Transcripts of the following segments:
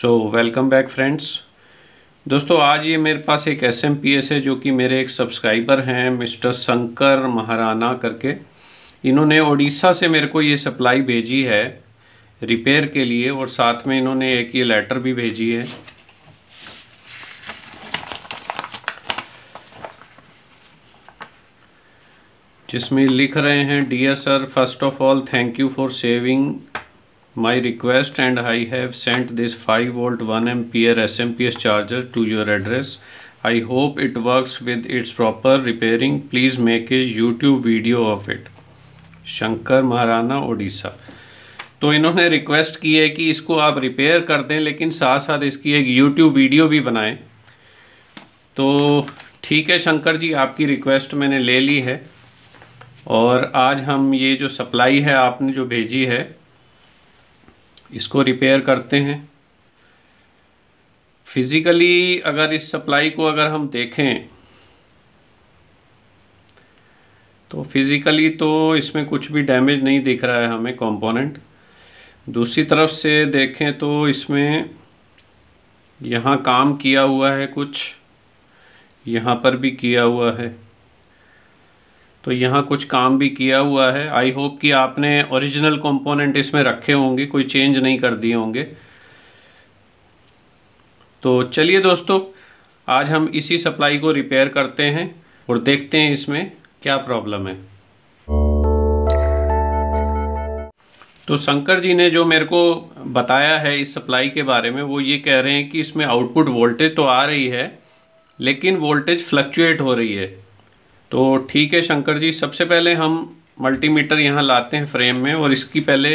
so welcome back friends दोस्तों आज ये मेरे पास एक एस एम पी एस है जो कि मेरे एक सब्सक्राइबर हैं मिस्टर शंकर महाराणा करके इन्होंने ओडिशा से मेरे को ये सप्लाई भेजी है रिपेयर के लिए और साथ में इन्होंने एक ये लेटर भी भेजी है जिसमें लिख रहे हैं dear sir first of all thank you for saving my request and I have sent this five volt one M P er S M P S charger to your address I hope it works with its proper repairing please make a YouTube video of it Shankar Maharana Odisha तो इन्होंने request की है कि इसको आप repair कर दें लेकिन साथ साथ इसकी एक यूट्यूब वीडियो भी बनाएं तो ठीक है शंकर जी आपकी रिक्वेस्ट मैंने ले ली है और आज हम ये जो सप्लाई है आपने जो भेजी है इसको रिपेयर करते हैं फिज़िकली अगर इस सप्लाई को अगर हम देखें तो फिज़िकली तो इसमें कुछ भी डैमेज नहीं दिख रहा है हमें कंपोनेंट दूसरी तरफ से देखें तो इसमें यहाँ काम किया हुआ है कुछ यहाँ पर भी किया हुआ है तो यहाँ कुछ काम भी किया हुआ है आई होप कि आपने ओरिजिनल कंपोनेंट इसमें रखे होंगे कोई चेंज नहीं कर दिए होंगे तो चलिए दोस्तों आज हम इसी सप्लाई को रिपेयर करते हैं और देखते हैं इसमें क्या प्रॉब्लम है तो शंकर जी ने जो मेरे को बताया है इस सप्लाई के बारे में वो ये कह रहे हैं कि इसमें आउटपुट वोल्टेज तो आ रही है लेकिन वोल्टेज फ्लक्चुएट हो रही है तो ठीक है शंकर जी सबसे पहले हम मल्टीमीटर यहाँ लाते हैं फ्रेम में और इसकी पहले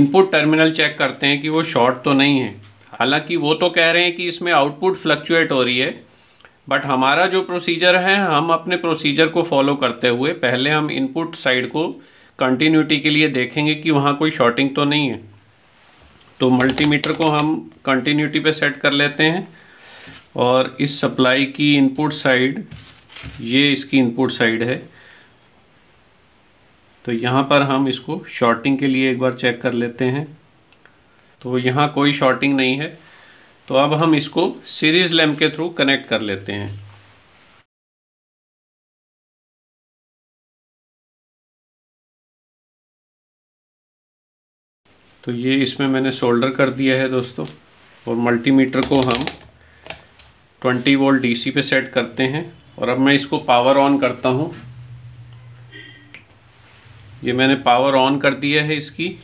इनपुट टर्मिनल चेक करते हैं कि वो शॉर्ट तो नहीं है हालांकि वो तो कह रहे हैं कि इसमें आउटपुट फ्लक्चुएट हो रही है बट हमारा जो प्रोसीजर है हम अपने प्रोसीजर को फॉलो करते हुए पहले हम इनपुट साइड को कंटिन्यूटी के लिए देखेंगे कि वहाँ कोई शॉर्टिंग तो नहीं है तो मल्टीमीटर को हम कंटिन्यूटी पे सेट कर लेते हैं और इस सप्लाई की इनपुट साइड ये इसकी इनपुट साइड है तो यहाँ पर हम इसको शॉर्टिंग के लिए एक बार चेक कर लेते हैं तो यहाँ कोई शॉर्टिंग नहीं है तो अब हम इसको सीरीज लैम्प के थ्रू कनेक्ट कर लेते हैं तो ये इसमें मैंने सोल्डर कर दिया है दोस्तों और मल्टीमीटर को हम 20 वोल्ट डीसी पे सेट करते हैं और अब मैं इसको पावर ऑन करता हूँ ये मैंने पावर ऑन कर दिया है इसकी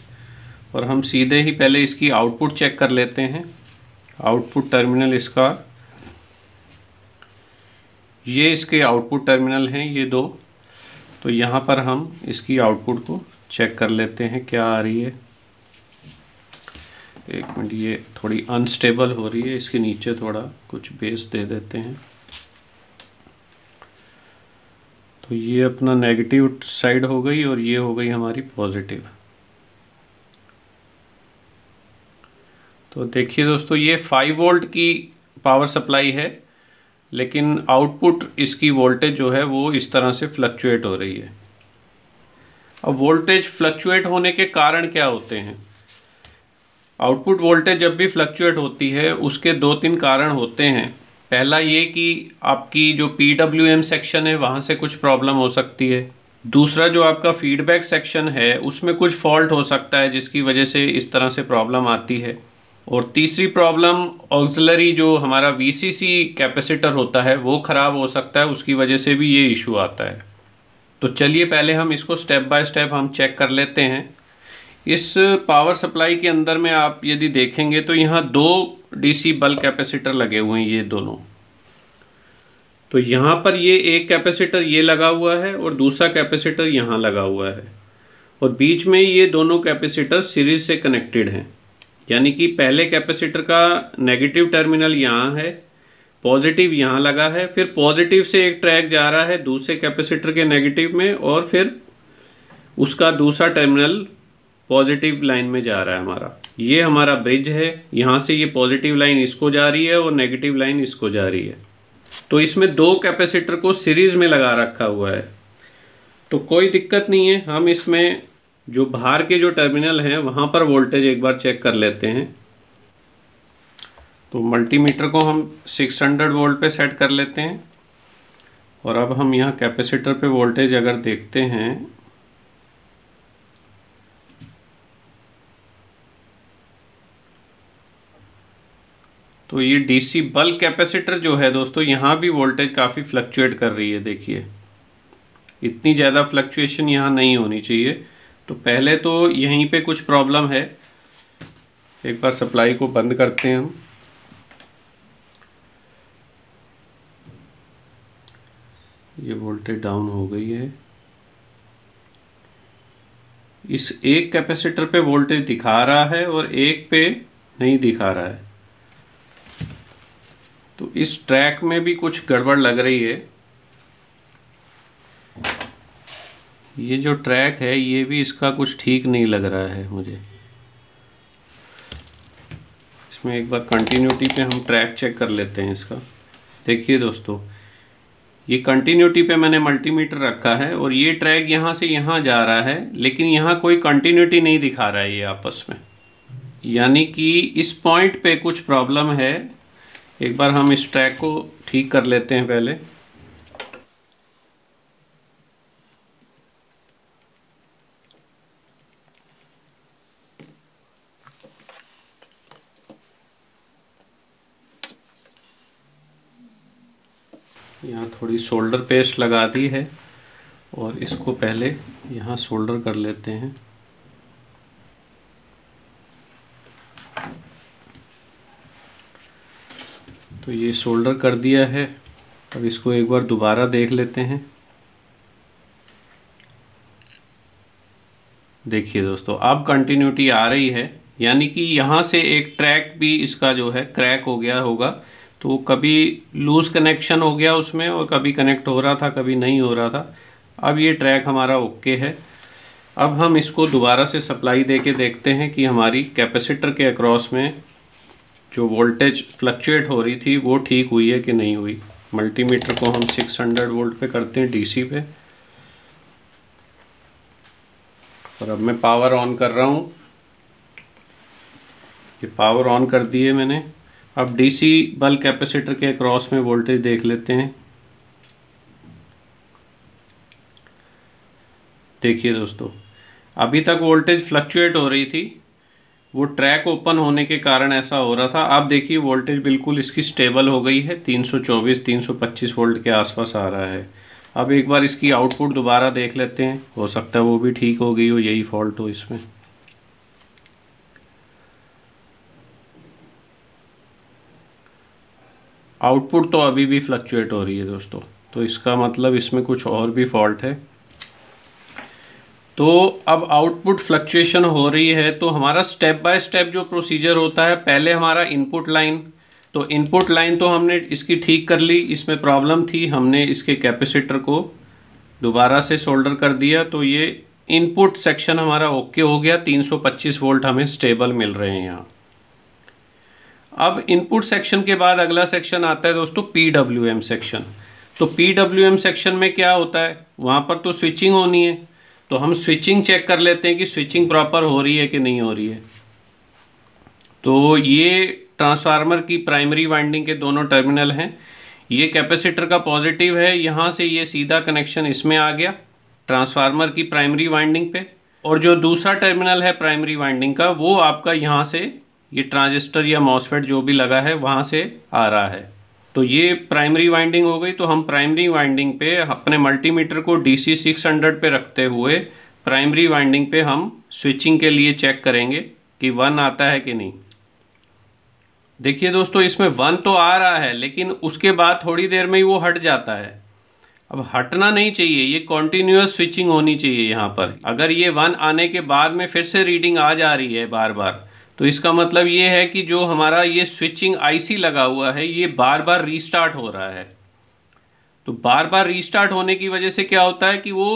और हम सीधे ही पहले इसकी आउटपुट चेक कर लेते हैं आउटपुट टर्मिनल इसका ये इसके आउटपुट टर्मिनल हैं ये दो तो यहाँ पर हम इसकी आउटपुट को चेक कर लेते हैं क्या आ रही है एक मिनट ये थोड़ी अनस्टेबल हो रही है इसके नीचे थोड़ा कुछ बेस दे देते हैं तो ये अपना नेगेटिव साइड हो गई और ये हो गई हमारी पॉजिटिव तो देखिए दोस्तों ये 5 वोल्ट की पावर सप्लाई है लेकिन आउटपुट इसकी वोल्टेज जो है वो इस तरह से फ्लक्चुएट हो रही है अब वोल्टेज फ्लक्चुएट होने के कारण क्या होते हैं आउटपुट वोल्टेज जब भी फ्लक्चुएट होती है उसके दो तीन कारण होते हैं पहला ये कि आपकी जो पी डब्ल्यू एम सेक्शन है वहाँ से कुछ प्रॉब्लम हो सकती है दूसरा जो आपका फीडबैक सेक्शन है उसमें कुछ फॉल्ट हो सकता है जिसकी वजह से इस तरह से प्रॉब्लम आती है और तीसरी प्रॉब्लम ऑक्सिलरी जो हमारा वीसीसी कैपेसिटर होता है वो ख़राब हो सकता है उसकी वजह से भी ये इशू आता है तो चलिए पहले हम इसको स्टेप बाय स्टेप हम चेक कर लेते हैं इस पावर सप्लाई के अंदर में आप यदि देखेंगे तो यहाँ दो डीसी बल कैपेसिटर लगे हुए हैं ये दोनों तो यहाँ पर ये एक कैपेसिटर ये लगा हुआ है और दूसरा कैपेसिटर यहाँ लगा हुआ है और बीच में ये दोनों कैपेसिटर सीरीज से कनेक्टेड हैं यानी कि पहले कैपेसिटर का नेगेटिव टर्मिनल यहाँ है पॉजिटिव यहाँ लगा है फिर पॉजिटिव से एक ट्रैक जा रहा है दूसरे कैपेसिटर के नेगेटिव में और फिर उसका दूसरा टर्मिनल पॉजिटिव लाइन में जा रहा है हमारा ये हमारा ब्रिज है यहाँ से ये पॉजिटिव लाइन इसको जा रही है और नेगेटिव लाइन इसको जा रही है तो इसमें दो कैपेसिटर को सीरीज में लगा रखा हुआ है तो कोई दिक्कत नहीं है हम इसमें जो बाहर के जो टर्मिनल हैं वहाँ पर वोल्टेज एक बार चेक कर लेते हैं तो मल्टीमीटर को हम 600 वोल्ट पे सेट कर लेते हैं और अब हम यहाँ कैपेसिटर पे वोल्टेज अगर देखते हैं तो ये डीसी बल्क कैपेसिटर जो है दोस्तों यहाँ भी वोल्टेज काफ़ी फ्लक्चुएट कर रही है देखिए इतनी ज़्यादा फ्लक्चुएशन यहाँ नहीं होनी चाहिए तो पहले तो यहीं पे कुछ प्रॉब्लम है एक बार सप्लाई को बंद करते हैं हम ये वोल्टेज डाउन हो गई है इस एक कैपेसिटर पे वोल्टेज दिखा रहा है और एक पे नहीं दिखा रहा है तो इस ट्रैक में भी कुछ गड़बड़ लग रही है ये जो ट्रैक है ये भी इसका कुछ ठीक नहीं लग रहा है मुझे इसमें एक बार कंटिन्यूटी पे हम ट्रैक चेक कर लेते हैं इसका देखिए दोस्तों ये कंटिन्यूटी पे मैंने मल्टीमीटर रखा है और ये ट्रैक यहाँ से यहाँ जा रहा है लेकिन यहाँ कोई कंटिन्यूटी नहीं दिखा रहा है ये आपस में यानी कि इस पॉइंट पे कुछ प्रॉब्लम है एक बार हम इस ट्रैक को ठीक कर लेते हैं पहले यहाँ थोड़ी शोल्डर पेस्ट लगा दी है और इसको पहले यहाँ शोल्डर कर लेते हैं तो ये सोल्डर कर दिया है अब इसको एक बार दोबारा देख लेते हैं देखिए दोस्तों अब कंटिन्यूटी आ रही है यानी कि यहाँ से एक ट्रैक भी इसका जो है क्रैक हो गया होगा तो कभी लूज़ कनेक्शन हो गया उसमें और कभी कनेक्ट हो रहा था कभी नहीं हो रहा था अब ये ट्रैक हमारा ओके है अब हम इसको दोबारा से सप्लाई दे के देखते हैं कि हमारी कैपेसिटर के अक्रॉस में जो वोल्टेज फ्लक्चुएट हो रही थी वो ठीक हुई है कि नहीं हुई मल्टीमीटर को हम 600 वोल्ट पे करते हैं डीसी पे और अब मैं पावर ऑन कर रहा हूँ ये पावर ऑन कर दिए मैंने अब डीसी बल कैपेसिटर के क्रॉस में वोल्टेज देख लेते हैं देखिए दोस्तों अभी तक वोल्टेज फ्लक्चुएट हो रही थी वो ट्रैक ओपन होने के कारण ऐसा हो रहा था आप देखिए वोल्टेज बिल्कुल इसकी स्टेबल हो गई है 324 325 वोल्ट के आसपास आ रहा है अब एक बार इसकी आउटपुट दोबारा देख लेते हैं हो सकता है वो भी ठीक हो गई हो यही फॉल्ट हो इसमें आउटपुट तो अभी भी फ्लक्चुएट हो रही है दोस्तों तो इसका मतलब इसमें कुछ और भी फॉल्ट है तो अब आउटपुट फ्लक्चुएशन हो रही है तो हमारा स्टेप बाय स्टेप जो प्रोसीजर होता है पहले हमारा इनपुट लाइन तो इनपुट लाइन तो हमने इसकी ठीक कर ली इसमें प्रॉब्लम थी हमने इसके कैपेसिटर को दोबारा से सोल्डर कर दिया तो ये इनपुट सेक्शन हमारा ओके हो गया 325 वोल्ट हमें स्टेबल मिल रहे हैं यहाँ अब इनपुट सेक्शन के बाद अगला सेक्शन आता है दोस्तों पी सेक्शन तो पी सेक्शन में क्या होता है वहाँ पर तो स्विचिंग होनी है तो हम स्विचिंग चेक कर लेते हैं कि स्विचिंग प्रॉपर हो रही है कि नहीं हो रही है तो ये ट्रांसफार्मर की प्राइमरी वाइंडिंग के दोनों टर्मिनल हैं ये कैपेसिटर का पॉजिटिव है यहाँ से ये सीधा कनेक्शन इसमें आ गया ट्रांसफार्मर की प्राइमरी वाइंडिंग पे और जो दूसरा टर्मिनल है प्राइमरी वाइंडिंग का वो आपका यहाँ से ये ट्रांजिस्टर या मॉसफेट जो भी लगा है वहाँ से आ रहा है तो ये प्राइमरी वाइंडिंग हो गई तो हम प्राइमरी वाइंडिंग पे अपने मल्टीमीटर को डी सी सिक्स हंड्रेड पे रखते हुए प्राइमरी वाइंडिंग पे हम स्विचिंग के लिए चेक करेंगे कि वन आता है कि नहीं देखिए दोस्तों इसमें वन तो आ रहा है लेकिन उसके बाद थोड़ी देर में ही वो हट जाता है अब हटना नहीं चाहिए ये कॉन्टिन्यूस स्विचिंग होनी चाहिए यहाँ पर अगर ये वन आने के बाद में फिर से रीडिंग आ जा रही है बार बार तो इसका मतलब ये है कि जो हमारा ये स्विचिंग आईसी लगा हुआ है ये बार बार रीस्टार्ट हो रहा है तो बार बार रीस्टार्ट होने की वजह से क्या होता है कि वो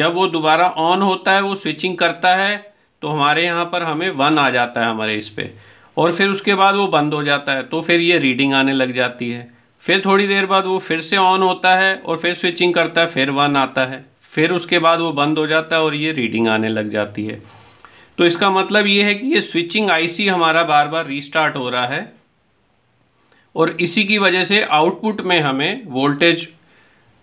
जब वो दोबारा ऑन होता है वो स्विचिंग करता है तो हमारे यहाँ पर हमें वन आ जाता है हमारे इस पर और फिर उसके बाद वो बंद हो जाता है तो फिर ये रीडिंग आने लग जाती है फिर थोड़ी देर बाद वो फिर से ऑन होता है और फिर स्विचिंग करता है फिर वन आता है फिर उसके बाद वो बंद हो जाता है और ये रीडिंग आने लग जाती है तो इसका मतलब ये है कि ये स्विचिंग आईसी हमारा बार बार रीस्टार्ट हो रहा है और इसी की वजह से आउटपुट में हमें वोल्टेज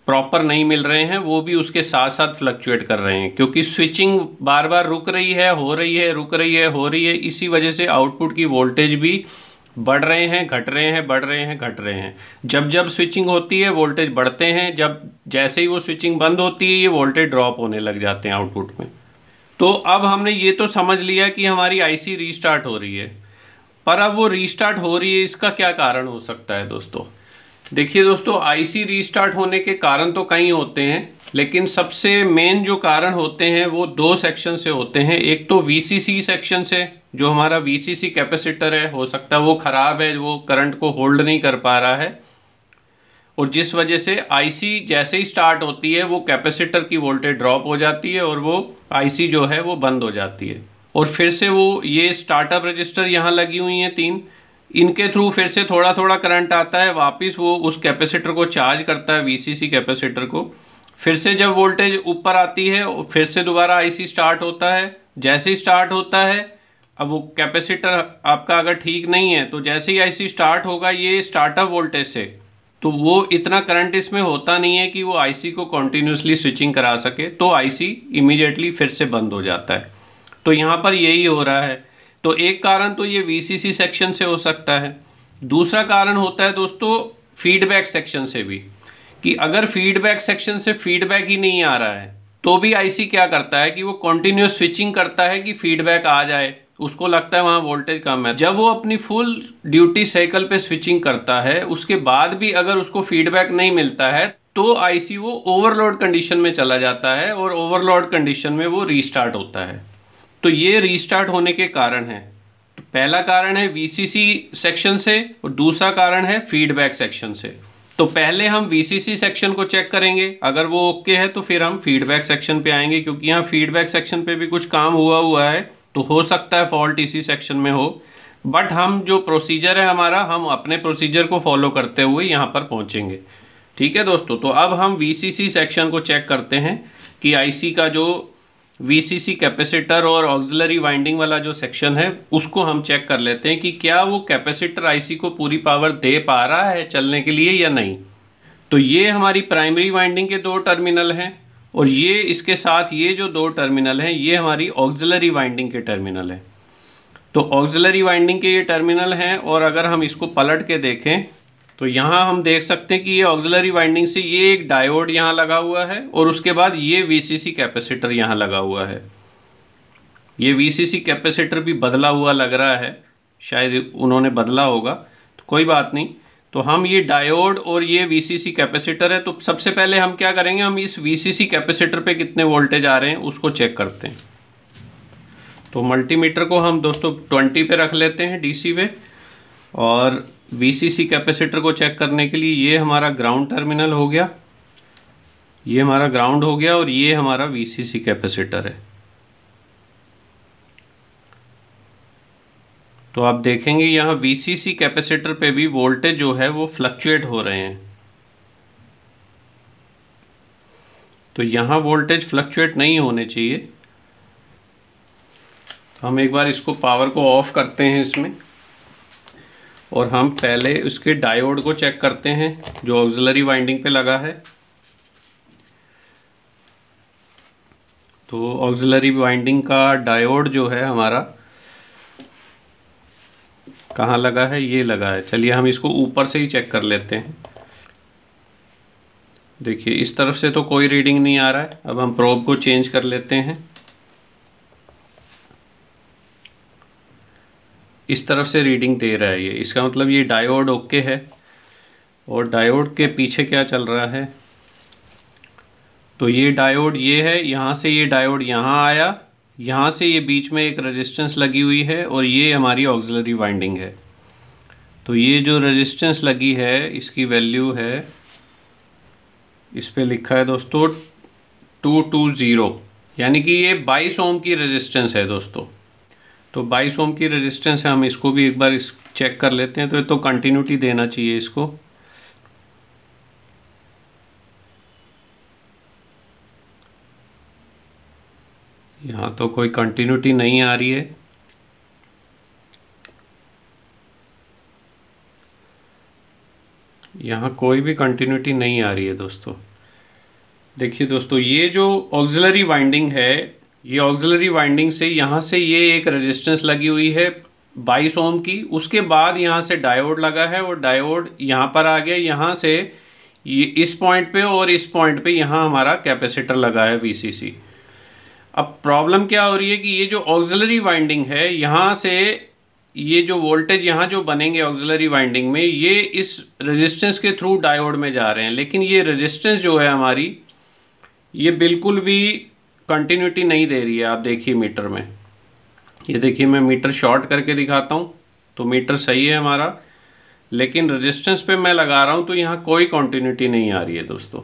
प्रॉपर नहीं मिल रहे हैं वो भी उसके साथ साथ फ्लक्चुएट कर रहे हैं क्योंकि स्विचिंग बार बार रुक रही है हो रही है रुक रही है हो रही है इसी वजह से आउटपुट की वोल्टेज भी बढ़ रहे हैं घट रहे हैं बढ़ रहे हैं घट रहे हैं जब जब स्विचिंग होती है वोल्टेज बढ़ते हैं जब जैसे ही वो स्विचिंग बंद होती है ये वोल्टेज ड्रॉप होने लग जाते हैं आउटपुट में तो अब हमने ये तो समझ लिया कि हमारी आईसी रीस्टार्ट हो रही है पर अब वो रीस्टार्ट हो रही है इसका क्या कारण हो सकता है दोस्तों देखिए दोस्तों आईसी रीस्टार्ट होने के कारण तो कई होते हैं लेकिन सबसे मेन जो कारण होते हैं वो दो सेक्शन से होते हैं एक तो वीसीसी सेक्शन से जो हमारा वीसीसी कैपेसिटर है हो सकता है वो ख़राब है वो करंट को होल्ड नहीं कर पा रहा है और जिस वजह से आईसी जैसे ही स्टार्ट होती है वो कैपेसिटर की वोल्टेज ड्रॉप हो जाती है और वो आईसी जो है वो बंद हो जाती है और फिर से वो ये स्टार्टअप रजिस्टर यहाँ लगी हुई हैं तीन इनके थ्रू फिर से थोड़ा थोड़ा करंट आता है वापस वो उस कैपेसिटर को चार्ज करता है वीसीसी कैपेसिटर को फिर से जब वोल्टेज ऊपर आती है फिर से दोबारा आईसी स्टार्ट होता है जैसे ही स्टार्ट होता है अब वो कैपेसिटर आपका अगर ठीक नहीं है तो जैसे ही आईसी स्टार्ट होगा ये स्टार्टअप वोल्टेज से तो वो इतना करंट इसमें होता नहीं है कि वो आईसी को कॉन्टीन्यूसली स्विचिंग करा सके तो आईसी इमीजिएटली फिर से बंद हो जाता है तो यहाँ पर यही हो रहा है तो एक कारण तो ये वीसीसी सेक्शन से हो सकता है दूसरा कारण होता है दोस्तों फीडबैक सेक्शन से भी कि अगर फीडबैक सेक्शन से फीडबैक ही नहीं आ रहा है तो भी आई क्या करता है कि वो कॉन्टीन्यूस स्विचिंग करता है कि फीडबैक आ जाए उसको लगता है वहाँ वोल्टेज कम है जब वो अपनी फुल ड्यूटी साइकिल पे स्विचिंग करता है उसके बाद भी अगर उसको फीडबैक नहीं मिलता है तो आईसी वो ओवरलोड कंडीशन में चला जाता है और ओवरलोड कंडीशन में वो रीस्टार्ट होता है तो ये रीस्टार्ट होने के कारण है तो पहला कारण है वीसीसी सेक्शन से और दूसरा कारण है फीडबैक सेक्शन से तो पहले हम वीसीसी सेक्शन को चेक करेंगे अगर वो ओके है तो फिर हम फीडबैक सेक्शन पे आएंगे क्योंकि यहाँ फीडबैक सेक्शन पे भी कुछ काम हुआ हुआ है तो हो सकता है फॉल्ट इसी सेक्शन में हो बट हम जो प्रोसीजर है हमारा हम अपने प्रोसीजर को फॉलो करते हुए यहाँ पर पहुँचेंगे ठीक है दोस्तों तो अब हम वी सेक्शन को चेक करते हैं कि आई का जो वी कैपेसिटर और ऑक्जलरी वाइंडिंग वाला जो सेक्शन है उसको हम चेक कर लेते हैं कि क्या वो कैपेसिटर आईसी को पूरी पावर दे पा रहा है चलने के लिए या नहीं तो ये हमारी प्राइमरी वाइंडिंग के दो टर्मिनल हैं और ये इसके साथ ये जो दो टर्मिनल हैं ये हमारी ऑक्जलरी वाइंडिंग के टर्मिनल है तो ऑक्जलरी वाइंडिंग के ये टर्मिनल हैं और अगर हम इसको पलट के देखें तो यहाँ हम देख सकते हैं कि ये ऑक्जलरी वाइंडिंग से ये एक डायोड यहाँ लगा हुआ है और उसके बाद ये सी कैपेसिटर यहाँ लगा हुआ है ये सी कैपेसिटर भी बदला हुआ लग रहा है शायद उन्होंने बदला होगा तो कोई बात नहीं तो हम ये डायोड और ये वीसीसी कैपेसिटर है तो सबसे पहले हम क्या करेंगे हम इस वीसीसी कैपेसिटर पे कितने वोल्टेज आ रहे हैं उसको चेक करते हैं तो मल्टीमीटर को हम दोस्तों 20 पे रख लेते हैं डीसी पे और वीसीसी कैपेसिटर को चेक करने के लिए ये हमारा ग्राउंड टर्मिनल हो गया ये हमारा ग्राउंड हो गया और ये हमारा वी कैपेसिटर है तो आप देखेंगे यहाँ वीसीसी कैपेसिटर पे भी वोल्टेज जो है वो फ्लक्चुएट हो रहे हैं तो यहाँ वोल्टेज फ्लक्चुएट नहीं होने चाहिए तो हम एक बार इसको पावर को ऑफ करते हैं इसमें और हम पहले उसके डायोड को चेक करते हैं जो ऑक्सिलरी वाइंडिंग पे लगा है तो ऑक्सिलरी वाइंडिंग का डायोड जो है हमारा कहाँ लगा है ये लगा है चलिए हम इसको ऊपर से ही चेक कर लेते हैं देखिए इस तरफ से तो कोई रीडिंग नहीं आ रहा है अब हम प्रोब को चेंज कर लेते हैं इस तरफ से रीडिंग दे रहा है ये इसका मतलब ये डायोड ओके है और डायोड के पीछे क्या चल रहा है तो ये डायोड ये है यहाँ से ये डायोड यहाँ आया यहाँ से ये बीच में एक रेजिस्टेंस लगी हुई है और ये हमारी ऑक्सिलरी वाइंडिंग है तो ये जो रेजिस्टेंस लगी है इसकी वैल्यू है इस पर लिखा है दोस्तों टू टू ज़ीरो यानी कि ये बाईस ओम की रेजिस्टेंस है दोस्तों तो बाईस ओम की रेजिस्टेंस है हम इसको भी एक बार इस चेक कर लेते हैं तो ये तो कंटिन्यूटी देना चाहिए इसको यहाँ तो कोई कंटिन्यूटी नहीं आ रही है यहाँ कोई भी कंटिन्यूटी नहीं आ रही है दोस्तों देखिए दोस्तों ये जो ऑक्सिलरी वाइंडिंग है ये ऑक्सिलरी वाइंडिंग से यहाँ से ये एक रेजिस्टेंस लगी हुई है 22 ओम की उसके बाद यहाँ से डायोड लगा है और डायोड यहाँ पर आ गया यहाँ से ये इस पॉइंट पे और इस पॉइंट पे यहाँ हमारा कैपेसिटर लगा है वी अब प्रॉब्लम क्या हो रही है कि ये जो ऑक्जिलरी वाइंडिंग है यहाँ से ये जो वोल्टेज यहाँ जो बनेंगे ऑक्जिलरी वाइंडिंग में ये इस रेजिस्टेंस के थ्रू डायोड में जा रहे हैं लेकिन ये रेजिस्टेंस जो है हमारी ये बिल्कुल भी कंटिन्यूटी नहीं दे रही है आप देखिए मीटर में ये देखिए मैं मीटर शॉर्ट करके दिखाता हूँ तो मीटर सही है हमारा लेकिन रेजिस्टेंस पे मैं लगा रहा हूँ तो यहाँ कोई कॉन्टीन्यूटी नहीं आ रही है दोस्तों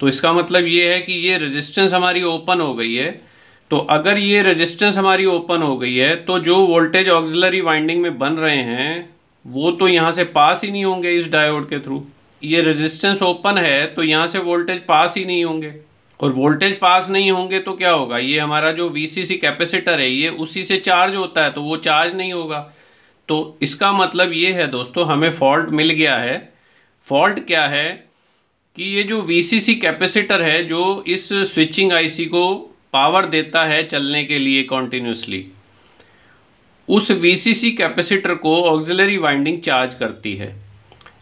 तो इसका मतलब ये है कि ये रजिस्टेंस हमारी ओपन हो गई है तो अगर ये रजिस्टेंस हमारी ओपन हो गई है तो जो वोल्टेज ऑक्सिलरी वाइंडिंग में बन रहे हैं वो तो यहाँ से पास ही नहीं होंगे इस डायोड के थ्रू ये रेजिस्टेंस ओपन है तो यहाँ से वोल्टेज पास ही नहीं होंगे और वोल्टेज पास नहीं होंगे तो क्या होगा ये हमारा जो वी कैपेसिटर है ये उसी से चार्ज होता है तो वो चार्ज नहीं होगा तो इसका मतलब ये है दोस्तों हमें फॉल्ट मिल गया है फॉल्ट क्या है कि ये जो वीसीसी कैपेसिटर है जो इस स्विचिंग आईसी को पावर देता है चलने के लिए कॉन्टीन्यूसली उस वीसीसी कैपेसिटर को ऑक्सिलरी वाइंडिंग चार्ज करती है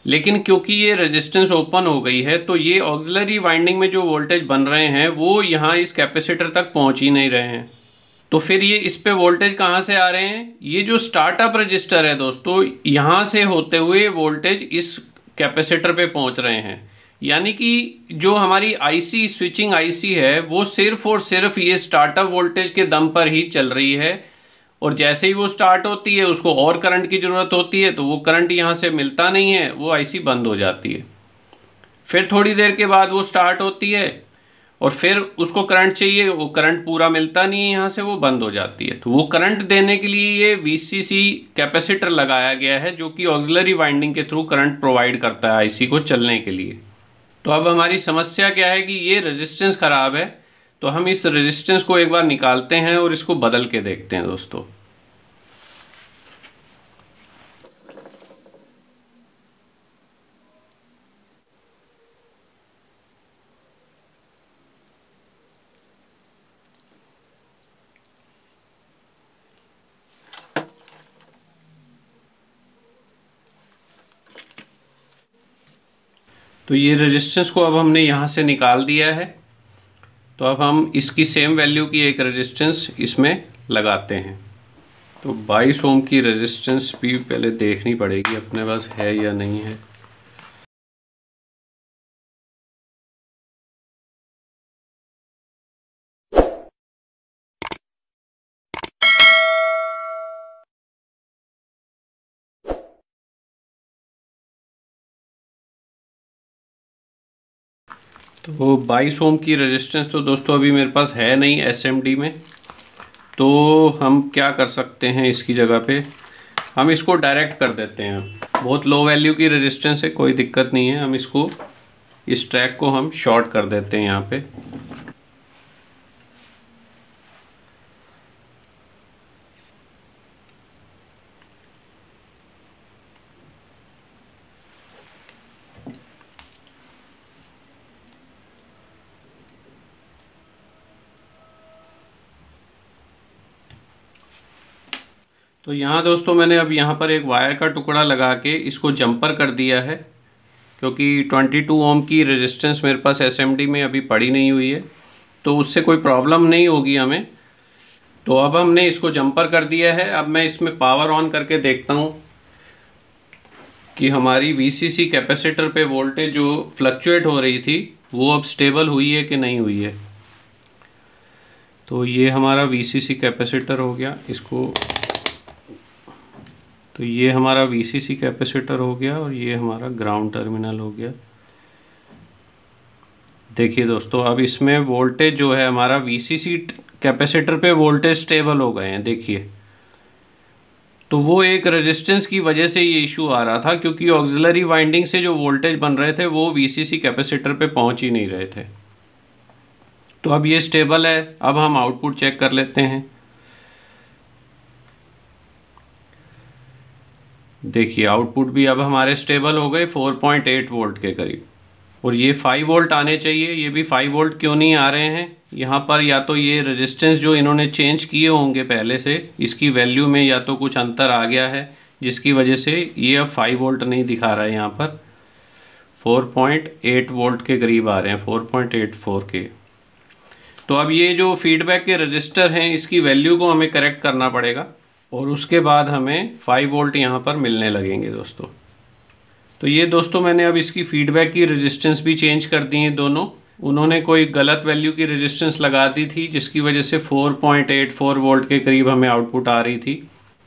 लेकिन क्योंकि ये रेजिस्टेंस ओपन हो गई है तो ये ऑक्सिलरी वाइंडिंग में जो वोल्टेज बन रहे हैं वो यहाँ इस कैपेसिटर तक पहुँच ही नहीं रहे हैं तो फिर ये इस पे वोल्टेज कहाँ से आ रहे हैं ये जो स्टार्टअप रजिस्टर है दोस्तों यहाँ से होते हुए वोल्टेज इस कैपेसिटर पे पहुँच रहे हैं यानी कि जो हमारी आईसी स्विचिंग आईसी है वो सिर्फ और सिर्फ ये स्टार्टअप वोल्टेज के दम पर ही चल रही है और जैसे ही वो स्टार्ट होती है उसको और करंट की ज़रूरत होती है तो वो करंट यहाँ से मिलता नहीं है वो आईसी बंद हो जाती है फिर थोड़ी देर के बाद वो स्टार्ट होती है और फिर उसको करंट चाहिए वो करंट पूरा मिलता नहीं है यहाँ से वो बंद हो जाती है तो वो करंट देने के लिए ये वी कैपेसिटर लगाया गया है जो कि ऑक्सिलरी वाइंडिंग के थ्रू करंट प्रोवाइड करता है आई को चलने के लिए तो अब हमारी समस्या क्या है कि ये रेजिस्टेंस ख़राब है तो हम इस रेजिस्टेंस को एक बार निकालते हैं और इसको बदल के देखते हैं दोस्तों तो ये रेजिस्टेंस को अब हमने यहाँ से निकाल दिया है तो अब हम इसकी सेम वैल्यू की एक रेजिस्टेंस इसमें लगाते हैं तो 22 ओम की रेजिस्टेंस भी पहले देखनी पड़ेगी अपने पास है या नहीं है तो बाईस ओम की रेजिस्टेंस तो दोस्तों अभी मेरे पास है नहीं एसएमडी में तो हम क्या कर सकते हैं इसकी जगह पे हम इसको डायरेक्ट कर देते हैं बहुत लो वैल्यू की रेजिस्टेंस है कोई दिक्कत नहीं है हम इसको इस ट्रैक को हम शॉर्ट कर देते हैं यहाँ पे तो यहाँ दोस्तों मैंने अब यहाँ पर एक वायर का टुकड़ा लगा के इसको जंपर कर दिया है क्योंकि 22 ओम की रेजिस्टेंस मेरे पास एस में अभी पड़ी नहीं हुई है तो उससे कोई प्रॉब्लम नहीं होगी हमें तो अब हमने इसको जंपर कर दिया है अब मैं इसमें पावर ऑन करके देखता हूँ कि हमारी वी कैपेसिटर पर वोल्टेज जो फ्लक्चुएट हो रही थी वो अब स्टेबल हुई है कि नहीं हुई है तो ये हमारा वी कैपेसिटर हो गया इसको तो ये हमारा वीसीसी कैपेसिटर हो गया और ये हमारा ग्राउंड टर्मिनल हो गया देखिए दोस्तों अब इसमें वोल्टेज जो है हमारा वीसीसी कैपेसिटर पे वोल्टेज स्टेबल हो गए हैं देखिए तो वो एक रेजिस्टेंस की वजह से ये इशू आ रहा था क्योंकि ऑक्सिलरी वाइंडिंग से जो वोल्टेज बन रहे थे वो वी कैपेसिटर पे पहुंच ही नहीं रहे थे तो अब ये स्टेबल है अब हम आउटपुट चेक कर लेते हैं देखिए आउटपुट भी अब हमारे स्टेबल हो गए 4.8 वोल्ट के करीब और ये 5 वोल्ट आने चाहिए ये भी 5 वोल्ट क्यों नहीं आ रहे हैं यहाँ पर या तो ये रेजिस्टेंस जो इन्होंने चेंज किए होंगे पहले से इसकी वैल्यू में या तो कुछ अंतर आ गया है जिसकी वजह से ये अब 5 वोल्ट नहीं दिखा रहा है यहाँ पर 4.8 वोल्ट के करीब आ रहे हैं 4.84 के तो अब ये जो फीडबैक के रजिस्टर हैं इसकी वैल्यू को हमें करेक्ट करना पड़ेगा और उसके बाद हमें 5 वोल्ट यहाँ पर मिलने लगेंगे दोस्तों तो ये दोस्तों मैंने अब इसकी फीडबैक की रेजिस्टेंस भी चेंज कर दी है दोनों उन्होंने कोई गलत वैल्यू की रेजिस्टेंस लगा दी थी जिसकी वजह से 4.84 वोल्ट के करीब हमें आउटपुट आ रही थी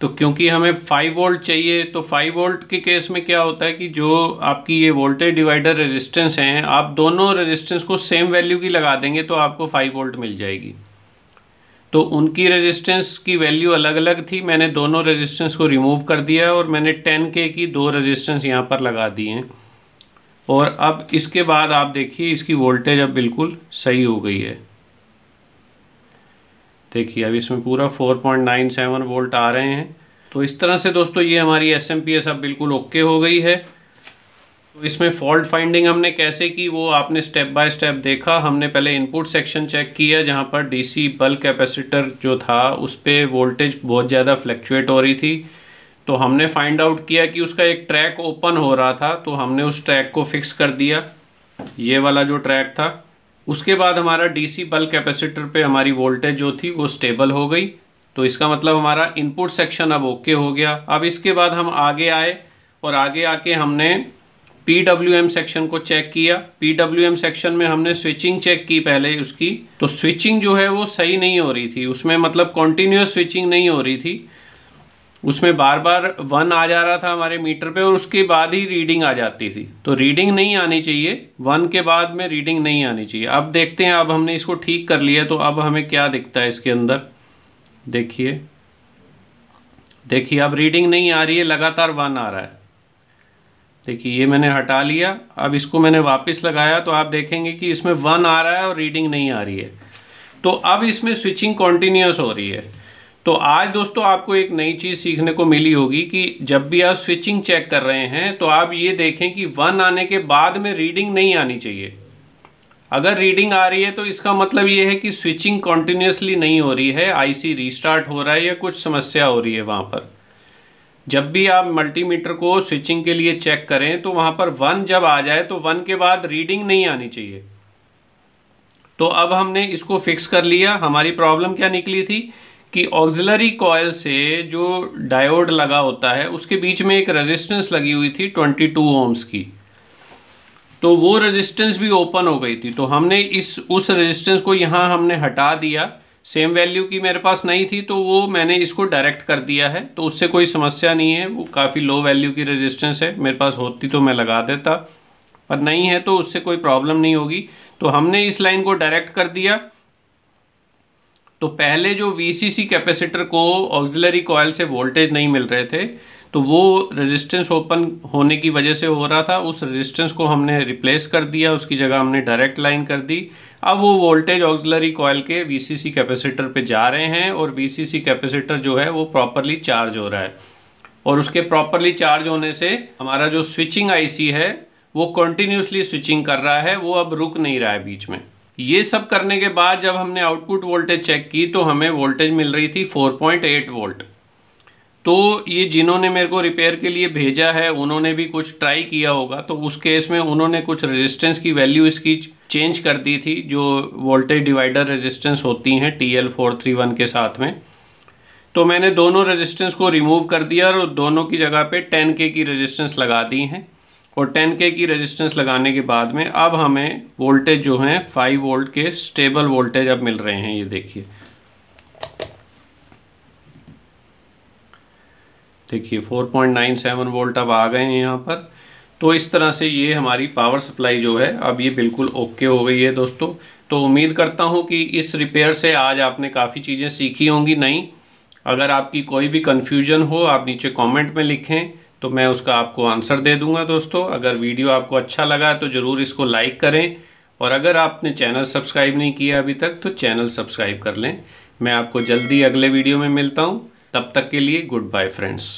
तो क्योंकि हमें 5 वोल्ट चाहिए तो 5 वोल्ट के केस में क्या होता है कि जो आपकी ये वोल्टेज डिवाइडर रेजिस्टेंस हैं आप दोनों रेजिस्टेंस को सेम वैल्यू की लगा देंगे तो आपको 5 वोल्ट मिल जाएगी तो उनकी रेजिस्टेंस की वैल्यू अलग अलग थी मैंने दोनों रेजिस्टेंस को रिमूव कर दिया और मैंने के की दो रेजिस्टेंस यहाँ पर लगा दिए हैं और अब इसके बाद आप देखिए इसकी वोल्टेज अब बिल्कुल सही हो गई है देखिए अब इसमें पूरा 4.97 वोल्ट आ रहे हैं तो इस तरह से दोस्तों ये हमारी एस एम पी एस अब बिल्कुल ओके हो गई है तो इसमें फॉल्ट फाइंडिंग हमने कैसे की वो आपने स्टेप बाय स्टेप देखा हमने पहले इनपुट सेक्शन चेक किया जहाँ पर डीसी बल्क कैपेसिटर जो था उस पर वोल्टेज बहुत ज़्यादा फ्लैक्चुएट हो रही थी तो हमने फाइंड आउट किया कि उसका एक ट्रैक ओपन हो रहा था तो हमने उस ट्रैक को फिक्स कर दिया ये वाला जो ट्रैक था उसके बाद हमारा डीसी बल्क कैपेसिटर पे हमारी वोल्टेज जो थी वो स्टेबल हो गई तो इसका मतलब हमारा इनपुट सेक्शन अब ओके हो गया अब इसके बाद हम आगे आए और आगे आके हमने पीडब्ल्यूएम सेक्शन को चेक किया पीडब्ल्यूएम सेक्शन में हमने स्विचिंग चेक की पहले उसकी तो स्विचिंग जो है वो सही नहीं हो रही थी उसमें मतलब कॉन्टिन्यूस स्विचिंग नहीं हो रही थी उसमें बार बार वन आ जा रहा था हमारे मीटर पे और उसके बाद ही रीडिंग आ जाती थी तो रीडिंग नहीं आनी चाहिए वन के बाद में रीडिंग नहीं आनी चाहिए अब देखते हैं अब हमने इसको ठीक कर लिया तो अब हमें क्या दिखता है इसके अंदर देखिए देखिए अब रीडिंग नहीं आ रही है लगातार वन आ रहा है देखिए ये मैंने हटा लिया अब इसको मैंने वापस लगाया तो आप देखेंगे कि इसमें वन आ रहा है और रीडिंग नहीं आ रही है तो अब इसमें स्विचिंग कॉन्टीन्यूस हो रही है तो आज दोस्तों आपको एक नई चीज़ सीखने को मिली होगी कि जब भी आप स्विचिंग चेक कर रहे हैं तो आप ये देखें कि वन आने के बाद में रीडिंग नहीं आनी चाहिए अगर रीडिंग आ रही है तो इसका मतलब ये है कि स्विचिंग कॉन्टीन्यूसली नहीं हो रही है आईसी रीस्टार्ट हो रहा है या कुछ समस्या हो रही है वहाँ पर जब भी आप मल्टीमीटर को स्विचिंग के लिए चेक करें तो वहां पर वन जब आ जाए तो वन के बाद रीडिंग नहीं आनी चाहिए तो अब हमने इसको फिक्स कर लिया हमारी प्रॉब्लम क्या निकली थी कि ऑक्सिलरी कॉयल से जो डायोड लगा होता है उसके बीच में एक रेजिस्टेंस लगी हुई थी 22 ओम्स की तो वो रेजिस्टेंस भी ओपन हो गई थी तो हमने इस उस रेजिस्टेंस को यहाँ हमने हटा दिया सेम वैल्यू की मेरे पास नहीं थी तो वो मैंने इसको डायरेक्ट कर दिया है तो उससे कोई समस्या नहीं है वो काफ़ी लो वैल्यू की रेजिस्टेंस है मेरे पास होती तो मैं लगा देता पर नहीं है तो उससे कोई प्रॉब्लम नहीं होगी तो हमने इस लाइन को डायरेक्ट कर दिया तो पहले जो वी कैपेसिटर को ऑक्जिलरी कॉयल से वोल्टेज नहीं मिल रहे थे तो वो रेजिस्टेंस ओपन होने की वजह से हो रहा था उस रेजिस्टेंस को हमने रिप्लेस कर दिया उसकी जगह हमने डायरेक्ट लाइन कर दी अब वो वोल्टेज ऑक्सलरी कॉयल के वीसीसी कैपेसिटर पे जा रहे हैं और वीसीसी कैपेसिटर जो है वो प्रॉपरली चार्ज हो रहा है और उसके प्रॉपरली चार्ज होने से हमारा जो स्विचिंग आई है वो कंटिन्यूसली स्विचिंग कर रहा है वो अब रुक नहीं रहा है बीच में ये सब करने के बाद जब हमने आउटपुट वोल्टेज चेक की तो हमें वोल्टेज मिल रही थी 4.8 वोल्ट तो ये जिन्होंने मेरे को रिपेयर के लिए भेजा है उन्होंने भी कुछ ट्राई किया होगा तो उस केस में उन्होंने कुछ रेजिस्टेंस की वैल्यू इसकी चेंज कर दी थी जो वोल्टेज डिवाइडर रेजिस्टेंस होती हैं T L four three one के साथ में तो मैंने दोनों रेजिस्टेंस को रिमूव कर दिया और दोनों की जगह पे टेन के की रेजिस्टेंस लगा दी हैं और टेन के की रेजिस्टेंस लगाने के बाद में अब हमें वोल्टेज जो हैं फाइव वोल्ट के स्टेबल वोल्टेज अब मिल रहे हैं ये देखिए देखिए 4.97 वोल्ट अब आ गए हैं यहाँ पर तो इस तरह से ये हमारी पावर सप्लाई जो है अब ये बिल्कुल ओके हो गई है दोस्तों तो उम्मीद करता हूँ कि इस रिपेयर से आज आपने काफ़ी चीज़ें सीखी होंगी नहीं अगर आपकी कोई भी कन्फ्यूजन हो आप नीचे कॉमेंट में लिखें तो मैं उसका आपको आंसर दे दूंगा दोस्तों अगर वीडियो आपको अच्छा लगा तो ज़रूर इसको लाइक करें और अगर आपने चैनल सब्सक्राइब नहीं किया अभी तक तो चैनल सब्सक्राइब कर लें मैं आपको जल्दी अगले वीडियो में मिलता हूँ तब तक के लिए गुड बाय फ्रेंड्स